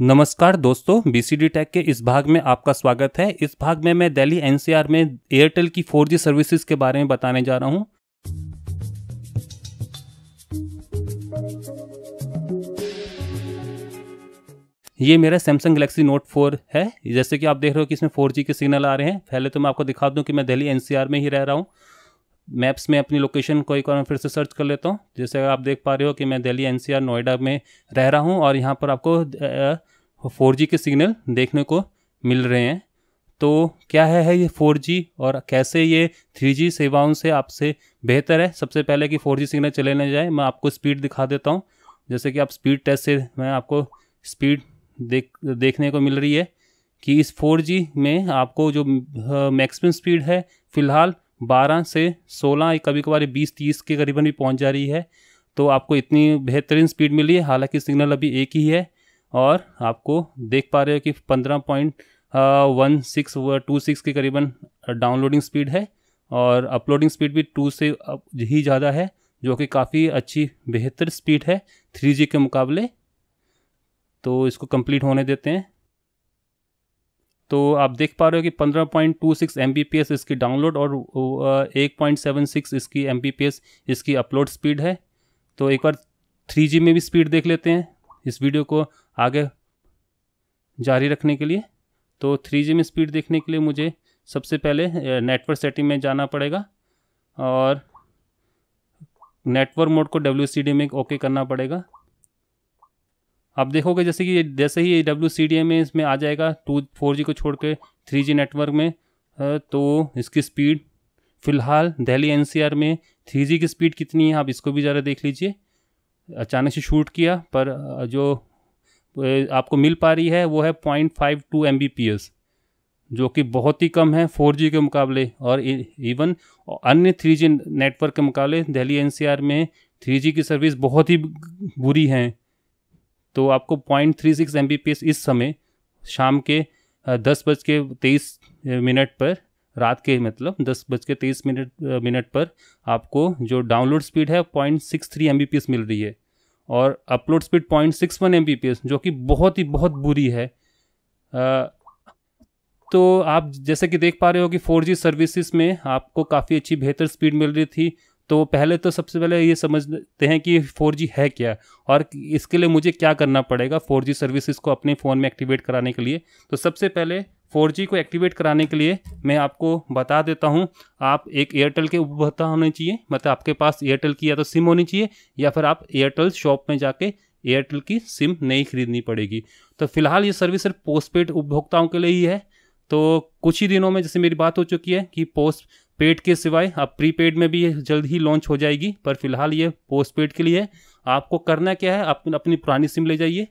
नमस्कार दोस्तों BCD take के इस भाग में आपका स्वागत है इस भाग में मैं दिल्ली एनसीआर में एयरटेल की 4G सर्विसेज के बारे में बताने जा रहा हूं ये मेरा सैमसंग गलेक्सी नोट 4 है जैसे कि आप देख रहे हो कि इसमें 4G के सिग्नल आ रहे हैं पहले तो मैं आपको दिखा दूं कि मैं दिल्ली एनसीआर में ही रह रहा हूं मैप्स में अपनी लोकेशन को एक बार फिर से सर्च कर लेता हूँ जैसे आप देख पा रहे हो कि मैं दिल्ली एनसीआर नोएडा में रह रहा हूँ और यहाँ पर आपको फोर जी के सिग्नल देखने को मिल रहे हैं तो क्या है, है ये 4G और कैसे ये 3G सेवाओं से आपसे बेहतर है सबसे पहले कि 4G सिग्नल चले ना जाए मैं आपको स्पीड दिखा देता हूँ जैसे कि आप स्पीड टेस्ट से मैं आपको स्पीड देख देखने को मिल रही है कि इस 4G में आपको जो मैक्सिमम स्पीड है फ़िलहाल बारह से सोलह कभी कभार बीस तीस के करीबन भी पहुँच जा रही है तो आपको इतनी बेहतरीन स्पीड मिली है हालांकि सिग्नल अभी एक ही है और आपको देख पा रहे हो कि पंद्रह point one six two six के करीबन डाउनलोडिंग स्पीड है और अपलोडिंग स्पीड भी टू से ही ज़्यादा है जो कि काफ़ी अच्छी बेहतर स्पीड है थ्री के मुकाबले तो इसको कंप्लीट होने देते हैं तो आप देख पा रहे हो कि 15.26 पॉइंट इसकी डाउनलोड और 1.76 इसकी एम इसकी अपलोड स्पीड है तो एक बार 3G में भी स्पीड देख लेते हैं इस वीडियो को आगे जारी रखने के लिए तो 3G में स्पीड देखने के लिए मुझे सबसे पहले नेटवर्क सेटिंग में जाना पड़ेगा और नेटवर्क मोड को डब्ल्यू में ओके करना पड़ेगा आप देखोगे जैसे कि जैसे ही डब्ल्यू सी डी एम में इसमें आ जाएगा टू फोर जी को छोड़ के थ्री जी नेटवर्क में तो इसकी स्पीड फ़िलहाल दिल्ली एन सी आर में थ्री जी की स्पीड कितनी है आप इसको भी ज़रा देख लीजिए अचानक से शूट किया पर जो आपको मिल पा रही है वो है point five two M B P S जो कि बहुत ही कम है फोर जी के मुकाबले और इवन अन्य थ्री जी नेटवर्क के मुकाबले दिल्ली एन सी आर में थ्री जी की सर्विस बहुत ही बुरी हैं तो आपको point three six M B P S इस समय शाम के दस बज के तेईस मिनट पर रात के मतलब दस बज के तेईस मिनट मिनट पर आपको जो डाउनलोड स्पीड है point six three M B P S मिल रही है और upload speed point six one M B P S जो कि बहुत ही बहुत बुरी है आ, तो आप जैसे कि देख पा रहे हो कि फोर जी सर्विसेज में आपको काफ़ी अच्छी बेहतर स्पीड मिल रही थी तो पहले तो सबसे पहले ये समझते हैं कि फोर है क्या और इसके लिए मुझे क्या करना पड़ेगा फोर सर्विसेज को अपने फ़ोन में एक्टिवेट कराने के लिए तो सबसे पहले 4G को एक्टिवेट कराने के लिए मैं आपको बता देता हूं आप एक एयरटेल के उपभोक्ता होने चाहिए मतलब आपके पास एयरटेल की या तो सिम होनी चाहिए या फिर आप एयरटेल शॉप में जाके एयरटेल की सिम नहीं खरीदनी पड़ेगी तो फिलहाल ये सर्विस सिर्फ पोस्टपेड उपभोक्ताओं के लिए ही है तो कुछ ही दिनों में जैसे मेरी बात हो चुकी है कि पोस्ट पेड के सिवाय अब प्रीपेड में भी जल्द ही लॉन्च हो जाएगी पर फिलहाल ये पोस्ट पेड के लिए है आपको करना क्या है आप अपनी पुरानी सिम ले जाइए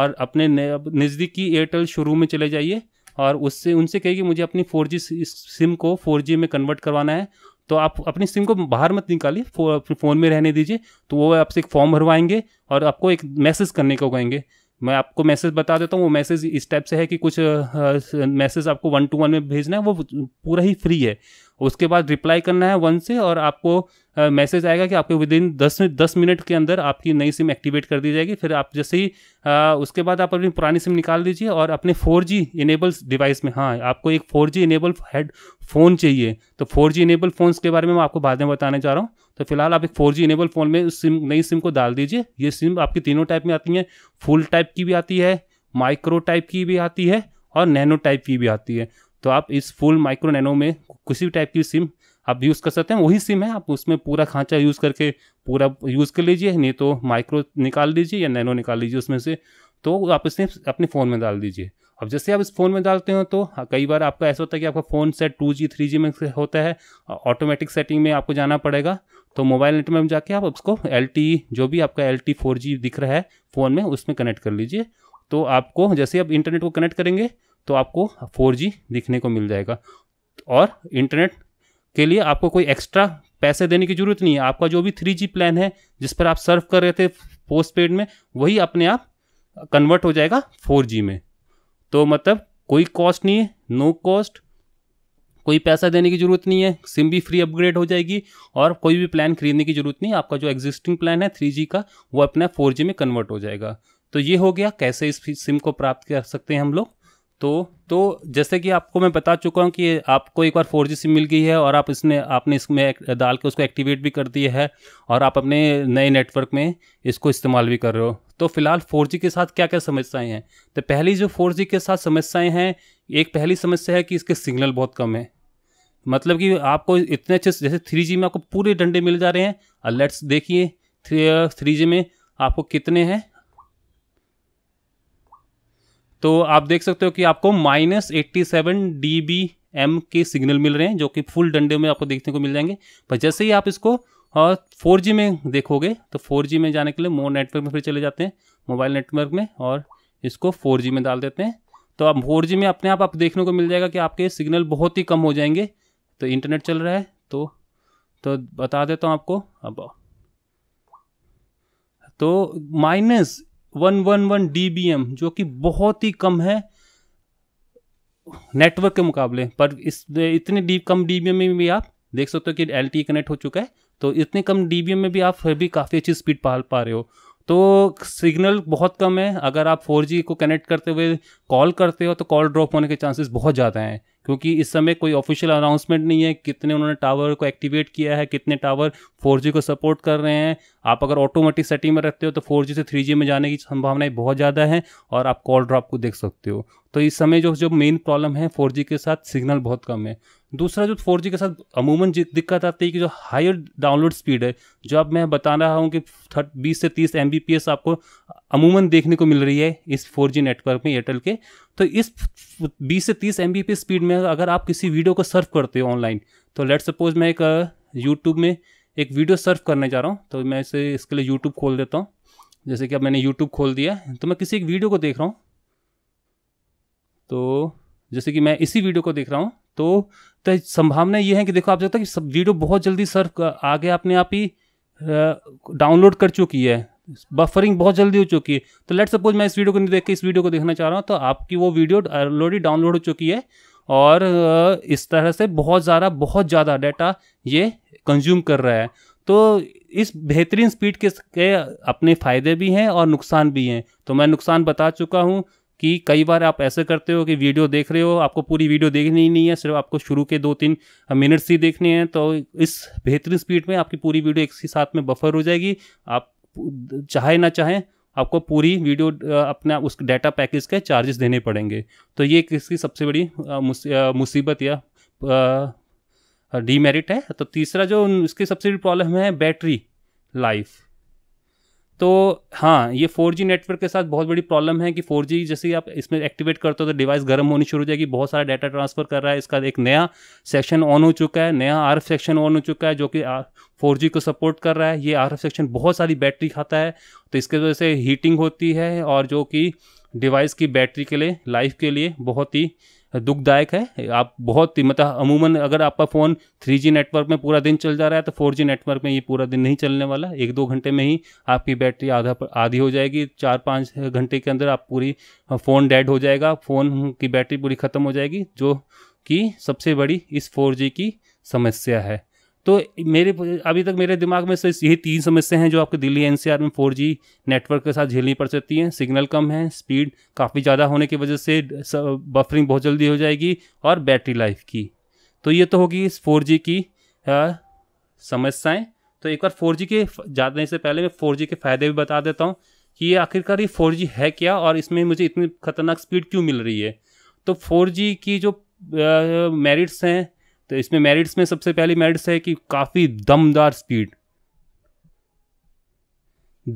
और अपने नज़दीकी एयरटेल शोरूम में चले जाइए और उससे उनसे कहिए मुझे अपनी फोर सिम को फोर में कन्वर्ट करवाना है तो आप अपनी सिम को बाहर मत निकालिए फो, फ़ोन में रहने दीजिए तो वो आपसे एक फॉर्म भरवाएंगे और आपको एक मैसेज करने को कहेंगे मैं आपको मैसेज बता देता हूँ वो मैसेज इस टाइप से है कि कुछ मैसेज आपको वन टू वन में भेजना है वो पूरा ही फ्री है उसके बाद रिप्लाई करना है वन से और आपको मैसेज आएगा कि आपके विद इन दस दस मिनट के अंदर आपकी नई सिम एक्टिवेट कर दी जाएगी फिर आप जैसे ही uh, उसके बाद आप अपनी पुरानी सिम निकाल दीजिए और अपने फोर जी इनेबल डिवाइस में हाँ आपको एक फोर जी इनेबल हेड फ़ोन चाहिए तो फोर जी इनेबल फ़ोन्स के बारे में मैं आपको बाद में बताने जा रहा हूँ तो फिलहाल आप एक फोर जी इनेबल फ़ोन में सिम नई सिम को डाल दीजिए ये सिम आपकी तीनों टाइप में आती हैं फुल टाइप की भी आती है माइक्रो टाइप की भी आती है और नैनो टाइप की भी आती है तो आप इस फुल माइक्रो नैनो में किसी भी टाइप की सिम आप यूज़ कर सकते हैं वही सिम है आप उसमें पूरा खांचा यूज़ करके पूरा यूज़ कर लीजिए नहीं तो माइक्रो निकाल लीजिए या नैनो निकाल लीजिए उसमें से तो आप इसे अपने फ़ोन में डाल दीजिए अब जैसे आप इस फ़ोन में डालते हो तो हाँ, कई बार आपका ऐसा होता है कि आपका phone set two G three G में से होता है ऑटोमेटिक सेटिंग में आपको जाना पड़ेगा तो मोबाइल नेट में जाके आप उसको एल e, जो भी आपका एल टी e दिख रहा है फ़ोन में उसमें कनेक्ट कर लीजिए तो आपको जैसे आप इंटरनेट को कनेक्ट करेंगे तो आपको फोर दिखने को मिल जाएगा और इंटरनेट के लिए आपको कोई एक्स्ट्रा पैसे देने की ज़रूरत नहीं है आपका जो भी थ्री जी प्लान है जिस पर आप सर्व कर रहे थे पोस्ट पेड में वही अपने आप कन्वर्ट हो जाएगा फोर जी में तो मतलब कोई कॉस्ट नहीं है नो कॉस्ट कोई पैसा देने की ज़रूरत नहीं है सिम भी फ्री अपग्रेड हो जाएगी और कोई भी प्लान खरीदने की ज़रूरत नहीं आपका जो एग्जिस्टिंग प्लान है थ्री का वो अपना फोर में कन्वर्ट हो जाएगा तो ये हो गया कैसे इस सिम को प्राप्त कर सकते हैं हम लोग तो तो जैसे कि आपको मैं बता चुका हूँ कि आपको एक बार फोर जी सिम मिल गई है और आप इसने आपने इसमें डाल के उसको एक्टिवेट भी कर दिया है और आप अपने नए नेटवर्क में इसको इस्तेमाल भी कर रहे हो तो फिलहाल फोर जी के साथ क्या क्या समस्याएं हैं तो पहली जो फोर जी के साथ समस्याएं हैं एक पहली समस्या है कि इसके सिग्नल बहुत कम है मतलब कि आपको इतने अच्छे जैसे थ्री जी में आपको पूरे डंडे मिल जा रहे हैं और लेट्स देखिए थ्री जी में आपको कितने हैं तो आप देख सकते हो कि आपको minus eighty seven D B M के सिग्नल मिल रहे हैं जो कि फुल डंडे में आपको देखने को मिल जाएंगे पर जैसे ही आप इसको फोर जी में देखोगे तो फोर जी में जाने के लिए मोर नेटवर्क में फिर चले जाते हैं मोबाइल नेटवर्क में और इसको फोर जी में डाल देते हैं तो अब फोर जी में अपने आप आप देखने को मिल जाएगा कि आपके सिग्नल बहुत ही कम हो जाएंगे तो इंटरनेट चल रहा है तो तो बता देता हूँ आपको अब तो minus one one one D जो कि बहुत ही कम है नेटवर्क के मुकाबले पर इस इतने डी कम डी बी एम में भी आप देख सकते हो कि एल टी कनेक्ट हो चुका है तो इतने कम डी बी एम में भी आप फिर भी काफ़ी अच्छी स्पीड पाल पा रहे हो तो सिग्नल बहुत कम है अगर आप 4G को कनेक्ट करते हुए कॉल करते हो तो कॉल ड्रॉप होने के चांसेस बहुत ज़्यादा हैं क्योंकि इस समय कोई ऑफिशियल अनाउंसमेंट नहीं है कितने उन्होंने टावर को एक्टिवेट किया है कितने टावर फोर को सपोर्ट कर रहे हैं आप अगर ऑटोमेटिक सेटिंग में रखते हो तो फोर से थ्री में जाने की संभावनाएं बहुत ज़्यादा हैं और आप कॉल ड्रॉप को देख सकते हो तो इस समय जो जो मेन प्रॉब्लम है फोर के साथ सिग्नल बहुत कम है दूसरा जो फोर के साथ अमूमन दिक्कत आती है कि जो हायर डाउनलोड स्पीड है जो अब मैं बता रहा हूँ कि थर्ट बीस से तीस एम आपको अमूमन देखने को मिल रही है इस फोर नेटवर्क में एयरटेल के तो इस बीस से तीस एम स्पीड में अगर आप किसी वीडियो को सर्फ करते हो ऑनलाइन तो लेट सपोज मैं एक यूट्यूब uh, में एक वीडियो सर्फ करने जा रहा हूँ तो मैं इसे इसके लिए यूट्यूब खोल देता हूँ जैसे कि अब मैंने यूट्यूब खोल दिया तो मैं किसी एक वीडियो को देख रहा हूँ तो जैसे कि मैं इसी वीडियो को देख रहा हूँ तो तो संभावना ये है कि देखो आप जानते हैं कि वीडियो बहुत जल्दी सर्व आगे अपने आप ही डाउनलोड कर चुकी है बफरिंग बहुत जल्दी हो चुकी है तो लेट सपोज मैं इस वीडियो को नहीं देख के इस वीडियो को देखना चाह रहा हूँ तो आपकी वो वीडियो ऑलरेडी डाउनलोड हो चुकी है और इस तरह से बहुत ज़्यादा बहुत ज़्यादा डाटा ये कंज्यूम कर रहा है तो इस बेहतरीन स्पीड के अपने फ़ायदे भी हैं और नुकसान भी हैं तो मैं नुकसान बता चुका हूँ कि कई बार आप ऐसे करते हो कि वीडियो देख रहे हो आपको पूरी वीडियो देखनी ही नहीं है सिर्फ आपको शुरू के दो तीन मिनट्स ही देखने हैं तो इस बेहतरीन स्पीड में आपकी पूरी वीडियो एक ही साथ में बफर हो जाएगी आप चाहे ना चाहें आपको पूरी वीडियो अपना उस डाटा पैकेज के चार्जेस देने पड़ेंगे तो ये इसकी सबसे बड़ी मुसीबत या डीमेरिट है तो तीसरा जो इसकी सबसे बड़ी प्रॉब्लम है बैटरी लाइफ तो हाँ ये फोर जी नेटवर्क के साथ बहुत बड़ी प्रॉब्लम है कि फोर जी जैसे आप इसमें एक्टिवेट करते हो तो डिवाइस गर्म होनी शुरू हो जाएगी बहुत सारा डाटा ट्रांसफ़र कर रहा है इसका एक नया सेक्शन ऑन हो चुका है नया आर सेक्शन ऑन हो चुका है जो कि फोर जी को सपोर्ट कर रहा है ये आर सेक्शन बहुत सारी बैटरी खाता है तो इसके वजह से हीटिंग होती है और जो कि डिवाइस की बैटरी के लिए लाइफ के लिए बहुत ही दुखदायक है आप बहुत ही मतलब अमूमन अगर आपका फ़ोन 3G नेटवर्क में पूरा दिन चल जा रहा है तो 4G नेटवर्क में ये पूरा दिन नहीं चलने वाला एक दो घंटे में ही आपकी बैटरी आधा आधी हो जाएगी चार पाँच घंटे के अंदर आप पूरी फ़ोन डेड हो जाएगा फ़ोन की बैटरी पूरी ख़त्म हो जाएगी जो कि सबसे बड़ी इस फोर की समस्या है तो मेरे अभी तक मेरे दिमाग में सिर्फ यही तीन समस्याएं हैं जो आपके दिल्ली एन में फोर नेटवर्क के साथ झेलनी पड़ सकती हैं सिग्नल कम है स्पीड काफ़ी ज़्यादा होने की वजह से बफरिंग बहुत जल्दी हो जाएगी और बैटरी लाइफ की तो ये तो होगी इस फोर की समस्याएँ तो एक बार फोर के जाने से पहले मैं फोर के फ़ायदे भी बता देता हूँ कि ये आखिरकार ये फोर है क्या और इसमें मुझे इतनी खतरनाक स्पीड क्यों मिल रही है तो फोर की जो मेरिट्स हैं तो इसमें मेरिट्स में सबसे पहली मेरिट्स है कि काफ़ी दमदार स्पीड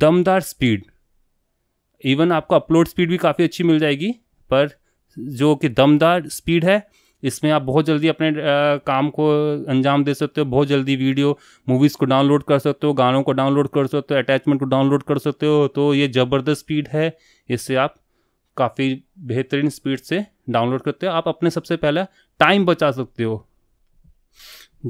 दमदार स्पीड इवन आपको अपलोड स्पीड भी काफ़ी अच्छी मिल जाएगी पर जो कि दमदार स्पीड है इसमें आप बहुत जल्दी अपने आ, काम को अंजाम दे सकते हो बहुत जल्दी वीडियो मूवीज़ को डाउनलोड कर सकते हो गानों को डाउनलोड कर सकते हो अटैचमेंट को डाउनलोड कर सकते हो तो ये ज़बरदस्त स्पीड है इससे आप काफ़ी बेहतरीन स्पीड से डाउनलोड करते हो आप अपने सबसे पहला टाइम बचा सकते हो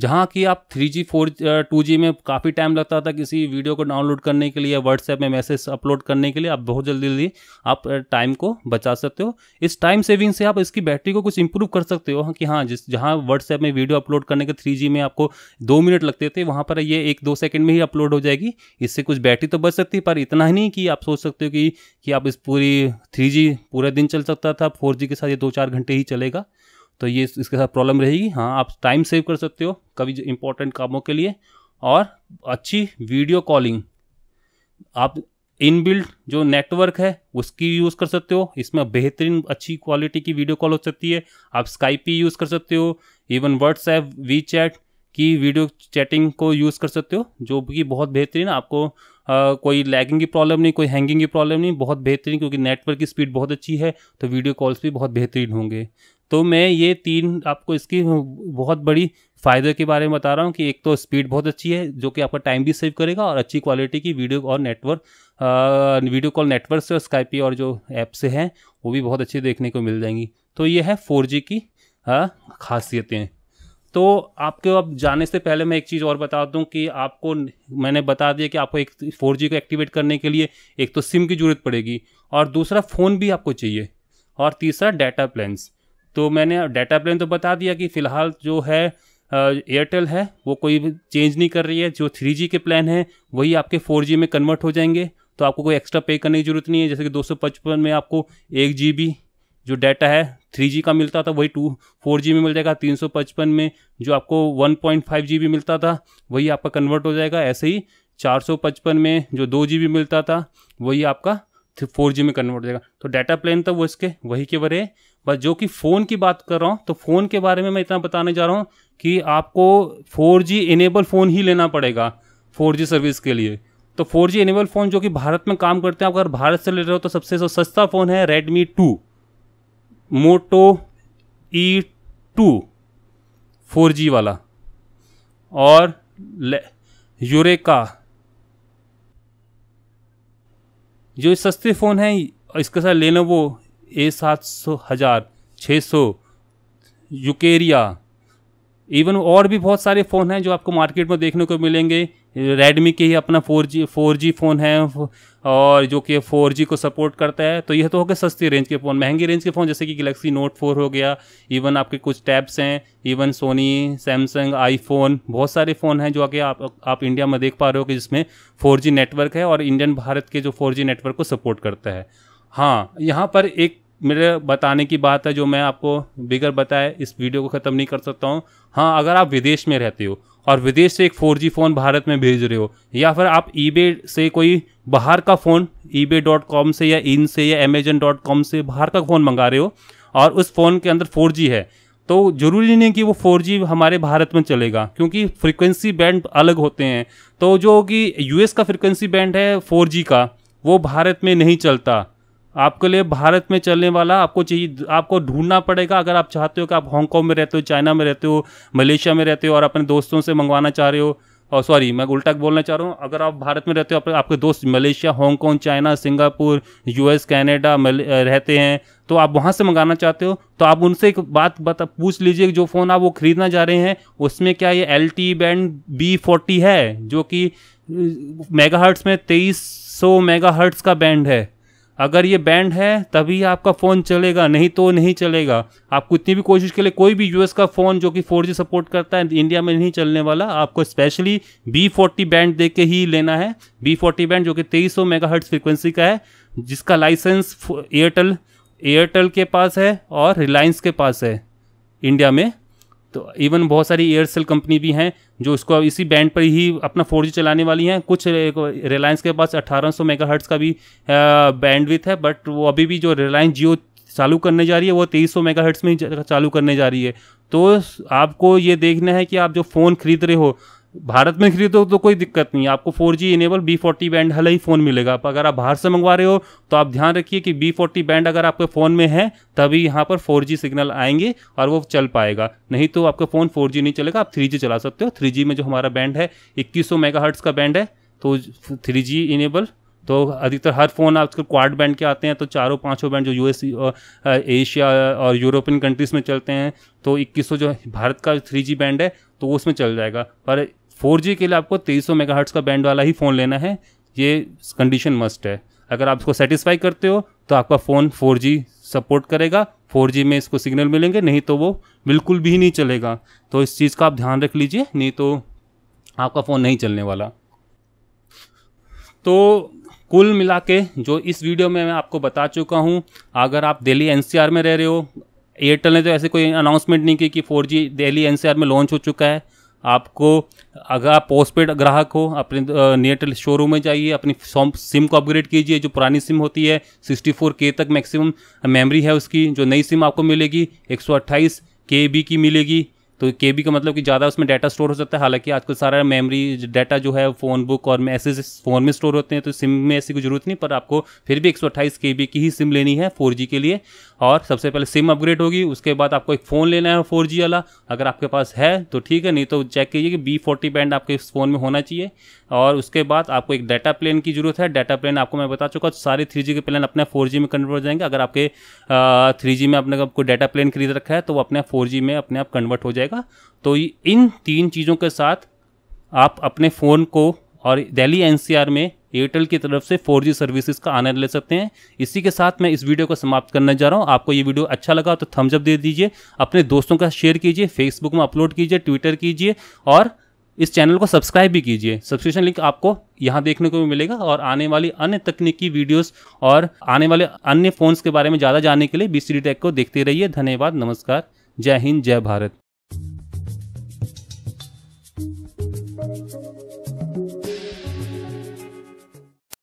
जहाँ कि आप three G four two G में काफ़ी टाइम लगता था किसी वीडियो को डाउनलोड करने के लिए व्हाट्सएप में मैसेज अपलोड करने के लिए आप बहुत जल्दी जल्दी आप टाइम को बचा सकते हो इस टाइम सेविंग से आप इसकी बैटरी को कुछ इंप्रूव कर सकते हो कि हाँ जिस जहाँ व्हाट्सएप में वीडियो अपलोड करने के थ्री में आपको दो मिनट लगते थे वहाँ पर ये एक दो सेकेंड में ही अपलोड हो जाएगी इससे कुछ बैटरी तो बच सकती है पर इतना ही नहीं कि आप सोच सकते हो कि, कि आप इस पूरी थ्री पूरा दिन चल सकता था फोर के साथ ये दो चार घंटे ही चलेगा तो ये इसके साथ प्रॉब्लम रहेगी हाँ आप टाइम सेव कर सकते हो कभी इंपॉर्टेंट कामों के लिए और अच्छी वीडियो कॉलिंग आप इनबिल्ट जो नेटवर्क है उसकी यूज़ कर सकते हो इसमें बेहतरीन अच्छी क्वालिटी की वीडियो कॉल हो सकती है आप स्काइप ही यूज़ कर सकते हो इवन व्हाट्सएप वी चैट की वीडियो चैटिंग को यूज़ कर सकते हो जो कि बहुत बेहतरीन आपको आ, कोई लैगिंग की प्रॉब्लम नहीं कोई हैंगिंग की प्रॉब्लम नहीं बहुत बेहतरीन क्योंकि नेटवर्क की स्पीड बहुत अच्छी है तो वीडियो कॉल्स भी बहुत बेहतरीन होंगे तो मैं ये तीन आपको इसकी बहुत बड़ी फ़ायदे के बारे में बता रहा हूँ कि एक तो स्पीड बहुत अच्छी है जो कि आपका टाइम भी सेव करेगा और अच्छी क्वालिटी की वीडियो और नेटवर्क वीडियो कॉल नेटवर्क से और स्काइपी और जो ऐप से हैं वो भी बहुत अच्छी देखने को मिल जाएंगी तो ये है फोर की खासियतें तो आपके अब जाने से पहले मैं एक चीज़ और बता दूं कि आपको मैंने बता दिया कि आपको एक फोर को एक्टिवेट करने के लिए एक तो सिम की ज़रूरत पड़ेगी और दूसरा फ़ोन भी आपको चाहिए और तीसरा डाटा प्लान्स तो मैंने डाटा प्लान तो बता दिया कि फ़िलहाल जो है एयरटेल है वो कोई चेंज नहीं कर रही है जो थ्री के प्लान है वही आपके फोर में कन्वर्ट हो जाएंगे तो आपको कोई एक्स्ट्रा पे करने की ज़रूरत नहीं है जैसे कि दो में आपको एक जी जो डाटा है थ्री का मिलता था वही टू फोर जी में मिल जाएगा तीन सौ पचपन में जो आपको वन पॉइंट फाइव जी मिलता था वही आपका कन्वर्ट हो जाएगा ऐसे ही चार सौ पचपन में जो दो जी मिलता था वही आपका फोर जी में कन्वर्ट हो जाएगा तो डाटा प्लान था वो इसके वही के वरे बस जो कि फ़ोन की बात कर रहा हूँ तो फ़ोन के बारे में मैं इतना बताने जा रहा हूँ कि आपको 4G इनेबल फ़ोन ही लेना पड़ेगा 4G सर्विस के लिए तो 4G इनेबल फ़ोन जो कि भारत में काम करते हैं अगर भारत से ले रहे हो तो सबसे जो सस्ता फ़ोन है Redmi two Moto E e two four G वाला और यूरेका जो सस्ते फ़ोन हैं इसके साथ लेना वो ए सात सौ हज़ार छः सौ यूकेरिया इवन और भी बहुत सारे फ़ोन हैं जो आपको मार्केट में देखने को मिलेंगे रेडमी के ही अपना four G four G phone है और जो कि फोर जी को सपोर्ट करता है तो यह तो हो गया सस्ती रेंज के फ़ोन महंगी रेंज के फ़ोन जैसे कि गलेक्सी नोट फोर हो गया इवन आपके कुछ टैब्स हैं इवन सोनी सैमसंग आईफोन बहुत सारे फ़ोन हैं जो आगे आप आप इंडिया में देख पा रहे हो कि जिसमें फोर नेटवर्क है और इंडियन भारत के जो फोर नेटवर्क को सपोर्ट करता है हाँ यहाँ पर एक मेरे बताने की बात है जो मैं आपको बिगर बताए इस वीडियो को ख़त्म नहीं कर सकता हूँ हाँ अगर आप विदेश में रहते हो और विदेश से एक फोर फ़ोन भारत में भेज रहे हो या फिर आप ईबे से कोई बाहर का फ़ोन ईबे डॉट कॉम से या इन से या अमेजन डॉट कॉम से बाहर का फ़ोन मंगा रहे हो और उस फ़ोन के अंदर फोर है तो ज़रूरी नहीं कि वो फोर हमारे भारत में चलेगा क्योंकि फ्रिक्वेंसी बैंड अलग होते हैं तो जो कि यूएस का फ्रीक्वेंसी बैंड है फोर का वो भारत में नहीं चलता आपके लिए भारत में चलने वाला आपको चाहिए आपको ढूंढना पड़ेगा अगर आप चाहते हो कि आप हांगकॉन्ग में रहते हो चाइना में रहते हो मलेशिया में रहते हो और अपने दोस्तों से मंगवाना चाह रहे हो और सॉरी मैं उल्टा बोलना चाह रहा हूँ अगर आप भारत में रहते हो आपके दोस्त Malaysia Hong Kong China Singapore US Canada रहते हैं तो आप वहाँ से मंगाना चाहते हो तो आप उनसे एक बात बता पूछ लीजिए जो फ़ोन आप वो ख़रीदना जा रहे हैं उसमें क्या ये L T band B forty है जो कि मेगा हर्ट्स में तेईस सौ मेगा हर्ट्स का बैंड है अगर ये बैंड है तभी आपका फ़ोन चलेगा नहीं तो नहीं चलेगा आप कितनी भी कोशिश के लिए कोई भी यूएस का फ़ोन जो कि 4G सपोर्ट करता है इंडिया में नहीं चलने वाला आपको स्पेशली B40 बैंड दे के ही लेना है B40 बैंड जो कि 2300 सौ मेगाहर्ट्ज फ्रिक्वेंसी का है जिसका लाइसेंस एयरटेल एयरटेल के पास है और रिलायंस के पास है इंडिया में तो इवन बहुत सारी एयरसेल कंपनी भी हैं जो इसको इसी बैंड पर ही अपना फोर चलाने वाली हैं कुछ रिलायंस के पास अट्ठारह सौ का भी बैंडविथ है बट वो अभी भी जो रिलायंस जियो चालू करने जा रही है वो तेईस सौ मेगाहर्ट्स में चालू करने जा रही है तो आपको ये देखना है कि आप जो फ़ोन खरीद रहे हो भारत में खरीदो तो कोई दिक्कत नहीं है आपको four G enable B forty band वाला ही फ़ोन मिलेगा आप अगर आप बाहर से मंगवा रहे हो तो आप ध्यान रखिए कि बी फोर्टी बैंड अगर आपके फ़ोन में है तभी यहाँ पर फोर जी सिग्नल आएंगे और वो चल पाएगा नहीं तो आपका फ़ोन फोर जी नहीं चलेगा आप थ्री जी चला सकते हो थ्री जी में जो हमारा बैंड है इक्कीस सौ मेगा हर्ट्स का बैंड है तो थ्री जी इनेबल तो अधिकतर हर फ़ोन आजकल क्वाड बैंड के आते हैं तो चारों पाँचों बैंड जो यूएस एशिया और यूरोपियन कंट्रीज़ में चलते हैं तो 2100 जो भारत का थ्री जी बैंड है तो वो उसमें चल जाएगा पर फोर के लिए आपको तेईस सौ का बैंड वाला ही फ़ोन लेना है ये कंडीशन मस्ट है अगर आप इसको सेटिस्फाई करते हो तो आपका फ़ोन 4G सपोर्ट करेगा 4G में इसको सिग्नल मिलेंगे नहीं तो वो बिल्कुल भी नहीं चलेगा तो इस चीज़ का आप ध्यान रख लीजिए नहीं तो आपका फ़ोन नहीं चलने वाला तो कुल मिला के जो इस वीडियो में मैं आपको बता चुका हूँ अगर आप दिल्ली आर में रह रहे हो एयरटेल ने तो ऐसे कोई अनाउंसमेंट नहीं की कि 4G दिल्ली आर में लॉन्च हो चुका है आपको अगर आप पोस्टपेड ग्राहक हो अपने नियरटेल शोरूम में जाइए अपनी सिम को अपग्रेड कीजिए जो पुरानी सिम होती है सिक्सटी फोर के तक मैक्सिमम मेमोरी है उसकी जो नई सिम आपको मिलेगी एक सौ अट्ठाईस के बी की मिलेगी तो के बी का मतलब कि ज़्यादा उसमें डाटा स्टोर हो सकता है हालांकि आजकल सारा मेमोरी डाटा जो है फ़ोन बुक और में ऐसे फ़ोन में स्टोर होते हैं तो सिम में ऐसी कोई ज़रूरत नहीं पर आपको फिर भी एक सौ की ही सिम लेनी है फोर के लिए और सबसे पहले सिम अपग्रेड होगी उसके बाद आपको एक फ़ोन लेना है फोर वाला अगर आपके पास है तो ठीक है नहीं तो चेक कीजिए कि बी फोर्टी बैंड आपके इस फ़ोन में होना चाहिए और उसके बाद आपको एक डाटा प्लान की जरूरत है डाटा प्लान आपको मैं बता चुका हूँ सारे थ्री के प्लान अपने फोर में कन्वर्ट हो जाएंगे अगर आपके थ्री में आपने आपको डाटा प्लान खरीद रखा है तो वो अपने फोर में अपने आप कन्वर्ट हो जाएगा तो इन तीन चीज़ों के साथ आप अपने फ़ोन को और दिल्ली एनसीआर में एयरटेल की तरफ से 4G सर्विसेज का आनंद ले सकते हैं इसी के साथ मैं इस वीडियो को समाप्त करने जा रहा हूँ आपको ये वीडियो अच्छा लगा तो थम्सअप दे दीजिए अपने दोस्तों का शेयर कीजिए फेसबुक में अपलोड कीजिए ट्विटर कीजिए और इस चैनल को सब्सक्राइब भी कीजिए सब्सक्रिप्शन लिंक आपको यहाँ देखने को भी मिलेगा और आने वाली अन्य तकनीकी वीडियोस और आने वाले अन्य फ़ोन्स के बारे में ज़्यादा जानने के लिए बी सी टेक को देखते रहिए धन्यवाद नमस्कार जय हिंद जय भारत